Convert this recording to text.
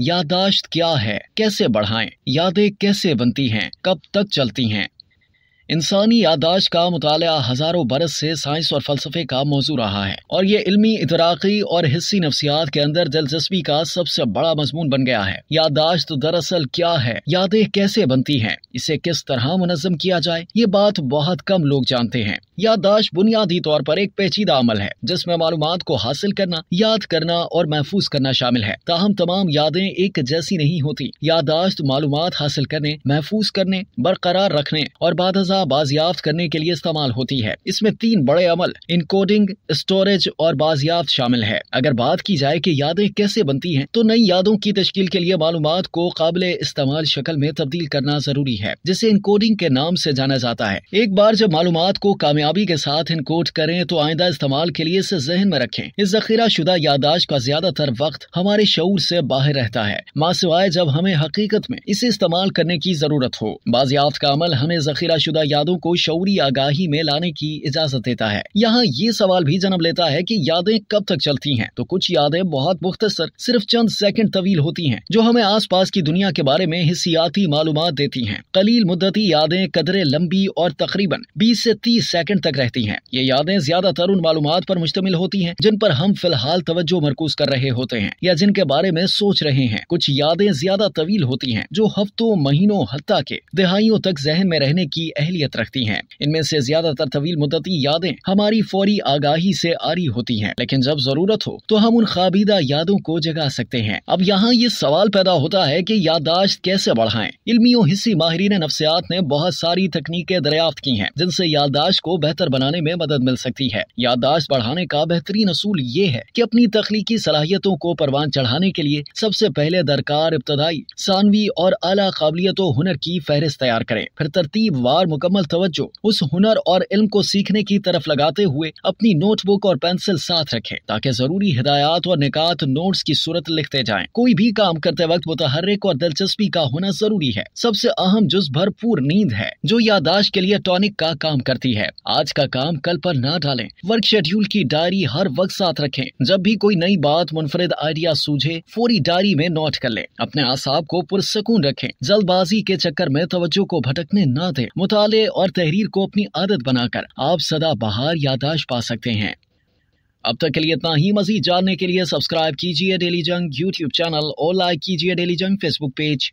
यादाश्त क्या है कैसे बढ़ाएं यादें कैसे बनती हैं कब तक चलती हैं इंसानी यादाश्त का मुताल हज़ारों बरस से साइंस और फ़लसफ़े का मौजू रहा है और ये इलमी इतराक़ी और हिस्सी नफसियात के अंदर दिलचस्पी का सबसे बड़ा मजमून बन गया है यादाश्त दरअसल क्या है यादें कैसे बनती हैं इसे किस तरह मुनजम किया जाए ये बात बहुत कम लोग जानते हैं याददाश्त बुनियादी तौर पर एक पेचीदा अमल है जिसमें मालूम को हासिल करना याद करना और महफूज करना शामिल है ताहम तमाम यादें एक जैसी नहीं होती याददाश्त मालूम हासिल करने महफूज करने बरकरार रखने और बादजा बाजियाफ्त करने के लिए इस्तेमाल होती है इसमें तीन बड़े अमल इनकोडिंग स्टोरेज और बाजियाफ्त शामिल है अगर बात की जाए की यादें कैसे बनती है तो नई यादों की तश्ल के लिए मालूम को काबिल इस्तेमाल शक्ल में तब्दील करना जरूरी है है जिसे इनकोडिंग के नाम से जाना जाता है एक बार जब मालूम को कामयाबी के साथ इनकोड करें तो आइंदा इस्तेमाल के लिए इसे जहन में रखें इस जखीरा शुदा यादाश्त का ज्यादातर वक्त हमारे शऊर से बाहर रहता है मासवाए जब हमें हकीकत में इसे इस्तेमाल करने की जरूरत हो बाजियाफ्त का अमल हमें जखीरा शुदा यादों को शौरी आगाही में लाने की इजाजत देता है यहाँ ये सवाल भी जन्म लेता है की यादें कब तक चलती है तो कुछ यादें बहुत मुख्तसर सिर्फ चंद सेकंड तवील होती हैं जो हमें आसपास की दुनिया के बारे में हिस्सियाती मालूम देती हैं कलील मुद्दती यादें कदरे लंबी और तकरीबन 20 से 30 सेकंड तक रहती हैं ये यादें ज्यादातर उन मालूम पर मुश्तमिल होती हैं जिन पर हम फिलहाल तवज्जो मरकूज कर रहे होते हैं या जिनके बारे में सोच रहे हैं कुछ यादें ज्यादा तवील होती हैं जो हफ्तों महीनों हत्या के दहाइयों तक जहन में रहने की अहलियत रखती हैं इनमें से ज्यादातर तवील मुद्दती यादें हमारी फौरी आगाही से आरी होती हैं लेकिन जब जरूरत हो तो हम उन खाबीदा यादों को जगा सकते हैं अब यहाँ ये सवाल पैदा होता है की याददाश्त कैसे बढ़ाएं इलमी हिस्सी माहरी माहिरीन नफ्सियात ने बहुत सारी तकनीकें दरियाफ्त की हैं जिनसे याददाश्त को बेहतर बनाने में मदद मिल सकती है याददाश्त बढ़ाने का बेहतरीन असूल ये है कि अपनी तख्लीकी सलाहियतों को परवान चढ़ाने के लिए सबसे पहले दरकार इब्तदाई सानवी और अला काबिलियतों हुनर की फहरिस्त तैयार करें फिर तरतीब वार मुकम्मल तवज्जो उस हुनर और इल्म को सीखने की तरफ लगाते हुए अपनी नोटबुक और पेंसिल साथ रखें ताकि जरूरी हिदायत और निकात नोट्स की सूरत लिखते जाए कोई भी काम करते वक्त मुतहरक और दिलचस्पी का होना जरूरी है सबसे अहम जुज भरपूर नींद है जो यादाश्त के लिए टॉनिक का काम करती है आज का काम कल पर ना डालें वर्क शेड्यूल की डायरी हर वक्त साथ रखें जब भी कोई नई बात मुनफरद आइडिया सूझे फोरी डायरी में नोट कर लें अपने आसाब को पुरसकून रखें जल्दबाजी के चक्कर में तवज्जो को भटकने न दे मुताले और तहरीर को अपनी आदत बनाकर आप सदा बहार यादाश्त पा सकते हैं अब तक के लिए इतना ही मजीद जानने के लिए सब्सक्राइब कीजिए डेली जंग यूट्यूब चैनल और लाइक कीजिए डेली जंग फेसबुक पेज